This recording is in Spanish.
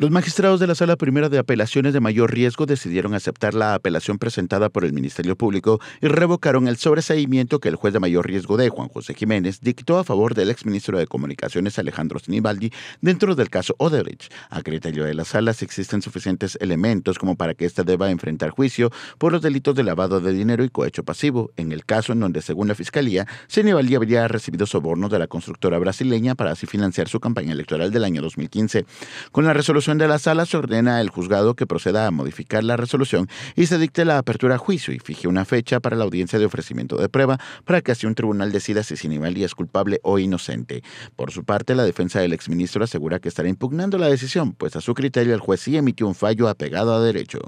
Los magistrados de la Sala Primera de Apelaciones de Mayor Riesgo decidieron aceptar la apelación presentada por el Ministerio Público y revocaron el sobreseimiento que el juez de mayor riesgo de Juan José Jiménez dictó a favor del exministro de Comunicaciones Alejandro Sinibaldi dentro del caso Odebrecht. A criterio de Sala, si existen suficientes elementos como para que ésta deba enfrentar juicio por los delitos de lavado de dinero y cohecho pasivo, en el caso en donde, según la Fiscalía, Sinibaldi habría recibido sobornos de la constructora brasileña para así financiar su campaña electoral del año 2015. Con la resolución de la sala se ordena al juzgado que proceda a modificar la resolución y se dicte la apertura a juicio y fije una fecha para la audiencia de ofrecimiento de prueba para que así un tribunal decida si Sinibaldi es culpable o inocente. Por su parte, la defensa del exministro asegura que estará impugnando la decisión, pues a su criterio el juez sí emitió un fallo apegado a derecho.